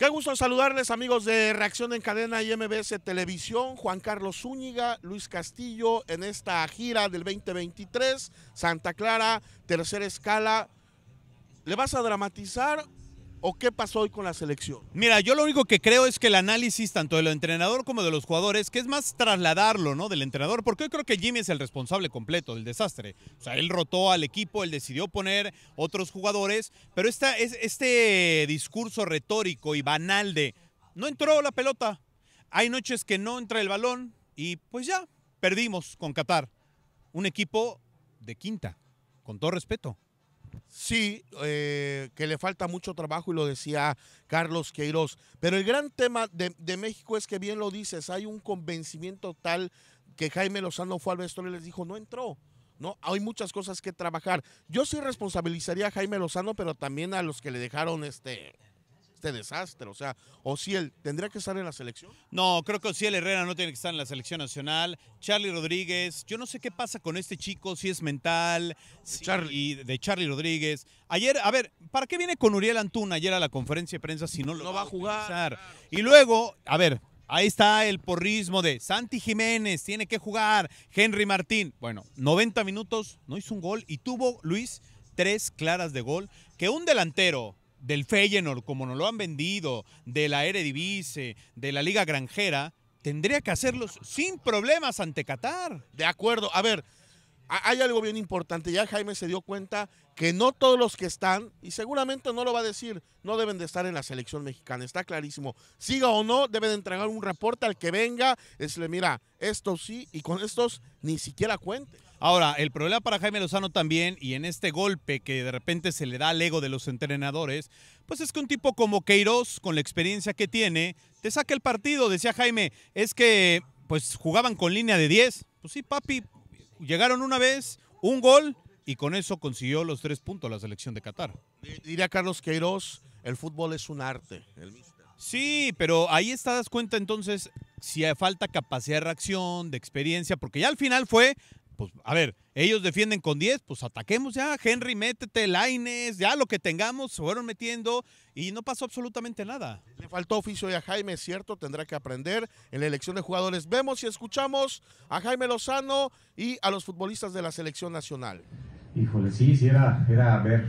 Qué gusto saludarles amigos de Reacción en Cadena y MBS Televisión, Juan Carlos Zúñiga, Luis Castillo en esta gira del 2023, Santa Clara, tercera escala. ¿Le vas a dramatizar o qué pasó hoy con la selección? Mira, yo lo único que creo es que el análisis tanto del entrenador como de los jugadores, que es más trasladarlo, ¿no? Del entrenador, porque yo creo que Jimmy es el responsable completo del desastre. O sea, él rotó al equipo, él decidió poner otros jugadores, pero esta, es, este discurso retórico y banal de no entró la pelota, hay noches que no entra el balón y pues ya, perdimos con Qatar. Un equipo de quinta, con todo respeto. Sí, eh, que le falta mucho trabajo y lo decía Carlos Queiroz. Pero el gran tema de, México es que bien lo dices, hay un convencimiento tal que Jaime Lozano fue al vestuario y les dijo, no entró. ¿no? Hay muchas cosas que trabajar. Yo sí responsabilizaría a Jaime Lozano, pero también a los que le dejaron este este desastre. O sea, él ¿tendría que estar en la selección? No, creo que el Herrera no tiene que estar en la selección nacional. Charlie Rodríguez, yo no sé qué pasa con este chico, si es mental, Y de Charlie Rodríguez. Ayer, a ver, ¿para qué viene con Uriel Antuna ayer a la conferencia de prensa si no lo va a jugar? Y luego, a ver, Ahí está el porrismo de Santi Jiménez, tiene que jugar. Henry Martín, bueno, 90 minutos, no hizo un gol y tuvo Luis tres claras de gol que un delantero del Feyenoord, como nos lo han vendido, de la Eredivisie, de la Liga Granjera, tendría que hacerlos sin problemas ante Qatar. De acuerdo. A ver, hay algo bien importante. Ya Jaime se dio cuenta que no todos los que están, y seguramente no lo va a decir, no deben de estar en la selección mexicana. Está clarísimo. Siga o no, debe de entregar un reporte al que venga. es le mira, estos sí, y con estos ni siquiera cuente. Ahora, el problema para Jaime Lozano también, y en este golpe que de repente se le da al ego de los entrenadores, pues es que un tipo como Queiroz, con la experiencia que tiene, te saca el partido. Decía Jaime, es que pues jugaban con línea de 10. Pues sí, papi, llegaron una vez, un gol, y con eso consiguió los tres puntos la selección de Qatar. Diría Carlos Queiroz, el fútbol es un arte. Sí, pero ahí estás cuenta entonces si falta capacidad de reacción, de experiencia, porque ya al final fue pues, a ver, ellos defienden con 10, pues ataquemos ya. Henry, métete, Laines, ya lo que tengamos, se fueron metiendo y no pasó absolutamente nada. Le faltó oficio ya a Jaime, es cierto, tendrá que aprender. En la elección de jugadores vemos y escuchamos a Jaime Lozano y a los futbolistas de la selección nacional. Híjole, sí, sí, era, ver,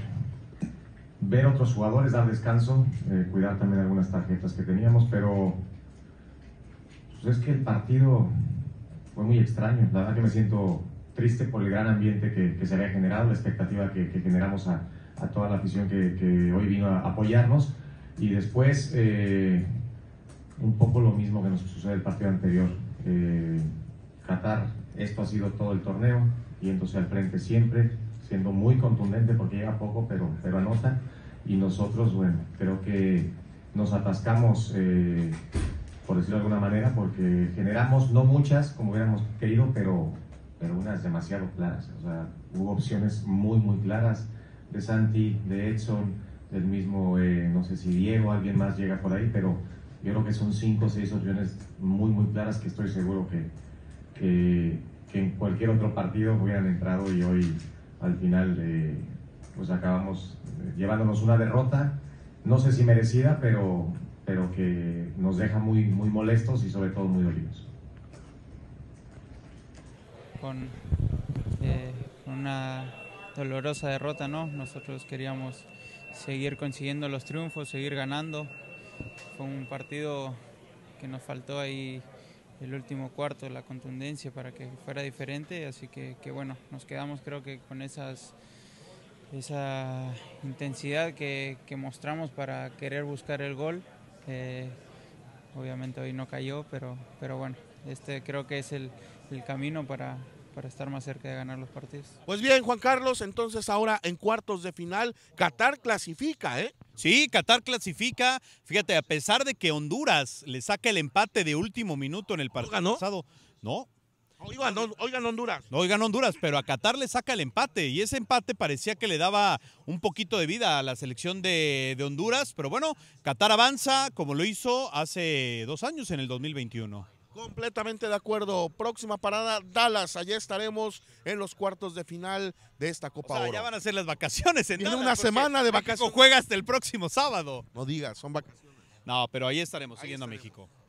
ver otros jugadores, dar descanso, eh, cuidar también algunas tarjetas que teníamos, pero pues, es que el partido fue muy extraño. La verdad que me siento triste por el gran ambiente que, se había generado, la expectativa que, generamos a, toda la afición que, hoy vino a apoyarnos. Y después, eh, un poco lo mismo que nos sucede el partido anterior. Eh, Qatar, esto ha sido todo el torneo, y entonces al frente siempre, siendo muy contundente porque llega poco, pero, pero anota. Y nosotros, bueno, creo que nos atascamos, eh, por decirlo de alguna manera, porque generamos no muchas como hubiéramos querido, pero pero unas demasiado claras. O sea, hubo opciones muy, muy claras de Santi, de Edson, del mismo, eh, no sé si Diego, alguien más llega por ahí, pero yo creo que son cinco o seis opciones muy, muy claras que estoy seguro que, en cualquier otro partido hubieran entrado y hoy al final eh, pues acabamos eh, llevándonos una derrota, no sé si merecida, pero, pero que nos deja muy, muy molestos y sobre todo muy dolidos con, eh, una dolorosa derrota, ¿no? Nosotros queríamos seguir consiguiendo los triunfos, seguir ganando. Fue un partido que nos faltó ahí el último cuarto, la contundencia para que fuera diferente, así que, bueno, nos quedamos creo que con esas esa intensidad que, mostramos para querer buscar el gol. Eh, Obviamente hoy no cayó, pero, pero bueno, este creo que es el, camino para, para estar más cerca de ganar los partidos. Pues bien, Juan Carlos, entonces ahora en cuartos de final, Qatar clasifica, ¿eh? Sí, Qatar clasifica. Fíjate, a pesar de que Honduras le saca el empate de último minuto en el partido pasado, no, Oigan, Honduras. Oigan Honduras, pero a Qatar le saca el empate y ese empate parecía que le daba un poquito de vida a la selección de, Honduras, pero bueno, Qatar avanza como lo hizo hace dos años en el 2021. Completamente de acuerdo. Próxima parada, Dallas. Allá estaremos en los cuartos de final de esta Copa o Ya van a ser las vacaciones en una semana de vacaciones. México juega hasta el próximo sábado. No digas, son vacaciones. No, pero ahí estaremos siguiendo a México.